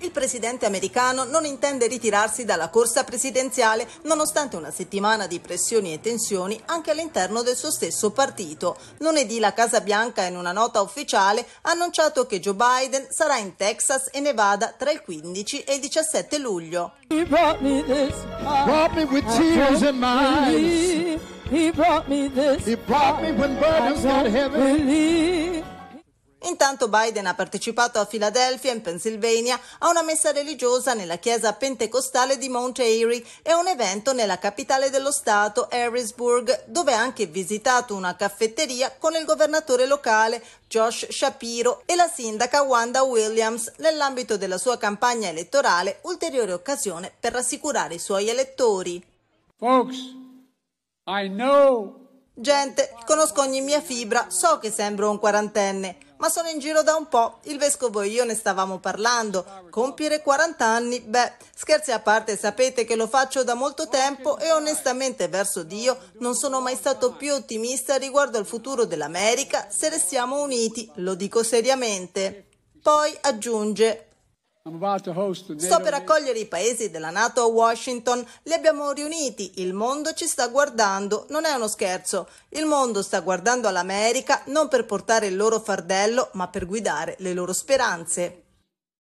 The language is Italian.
Il presidente americano non intende ritirarsi dalla corsa presidenziale nonostante una settimana di pressioni e tensioni anche all'interno del suo stesso partito. Lunedì la Casa Bianca in una nota ufficiale ha annunciato che Joe Biden sarà in Texas e Nevada tra il 15 e il 17 luglio. He Intanto Biden ha partecipato a Filadelfia, in Pennsylvania, a una messa religiosa nella chiesa pentecostale di Mount Airy e a un evento nella capitale dello Stato, Harrisburg, dove ha anche visitato una caffetteria con il governatore locale, Josh Shapiro, e la sindaca Wanda Williams, nell'ambito della sua campagna elettorale, ulteriore occasione per rassicurare i suoi elettori. Folks, I know Gente, conosco ogni mia fibra, so che sembro un quarantenne, ma sono in giro da un po', il vescovo e io ne stavamo parlando. Compiere 40 anni, beh, scherzi a parte, sapete che lo faccio da molto tempo e onestamente verso Dio non sono mai stato più ottimista riguardo al futuro dell'America se restiamo uniti, lo dico seriamente. Poi aggiunge, Sto per accogliere i paesi della Nato a Washington, li abbiamo riuniti, il mondo ci sta guardando, non è uno scherzo, il mondo sta guardando all'America non per portare il loro fardello ma per guidare le loro speranze.